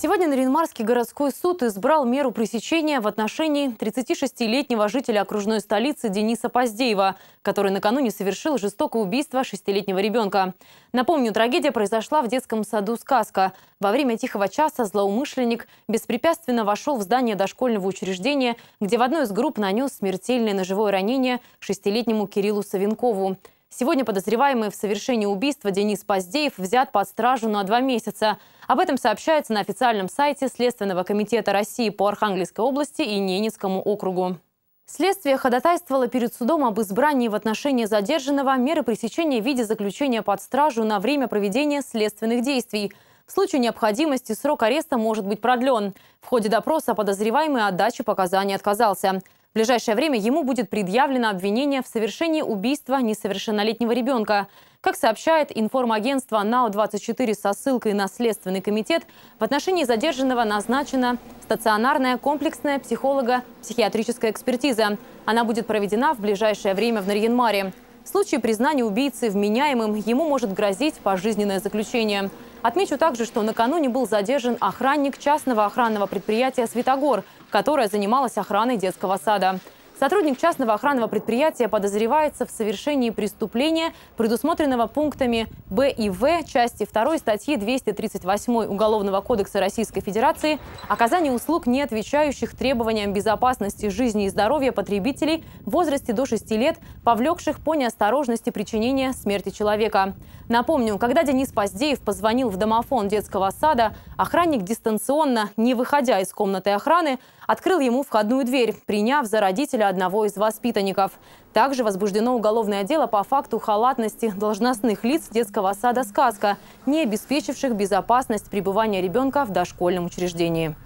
Сегодня Наринмарский городской суд избрал меру пресечения в отношении 36-летнего жителя окружной столицы Дениса Поздеева, который накануне совершил жестокое убийство шестилетнего ребенка. Напомню, трагедия произошла в детском саду «Сказка». Во время тихого часа злоумышленник беспрепятственно вошел в здание дошкольного учреждения, где в одной из групп нанес смертельное ножевое ранение шестилетнему Кириллу Савинкову. Сегодня подозреваемый в совершении убийства Денис Поздеев взят под стражу на два месяца. Об этом сообщается на официальном сайте Следственного комитета России по Архангельской области и Ненецкому округу. Следствие ходатайствовало перед судом об избрании в отношении задержанного меры пресечения в виде заключения под стражу на время проведения следственных действий – в случае необходимости срок ареста может быть продлен. В ходе допроса подозреваемый от дачи показаний отказался. В ближайшее время ему будет предъявлено обвинение в совершении убийства несовершеннолетнего ребенка. Как сообщает информагентство НАО-24 со ссылкой на Следственный комитет, в отношении задержанного назначена стационарная комплексная психолого-психиатрическая экспертиза. Она будет проведена в ближайшее время в Нарьянмаре. В случае признания убийцы вменяемым ему может грозить пожизненное заключение. Отмечу также, что накануне был задержан охранник частного охранного предприятия «Светогор», которое занималось охраной детского сада. Сотрудник частного охранного предприятия подозревается в совершении преступления, предусмотренного пунктами Б и В части 2 статьи 238 Уголовного кодекса Российской Федерации «Оказание услуг, не отвечающих требованиям безопасности жизни и здоровья потребителей в возрасте до 6 лет, повлекших по неосторожности причинения смерти человека». Напомню, когда Денис Поздеев позвонил в домофон детского сада, охранник дистанционно, не выходя из комнаты охраны, открыл ему входную дверь, приняв за родителя одного из воспитанников. Также возбуждено уголовное дело по факту халатности должностных лиц детского сада «Сказка», не обеспечивших безопасность пребывания ребенка в дошкольном учреждении.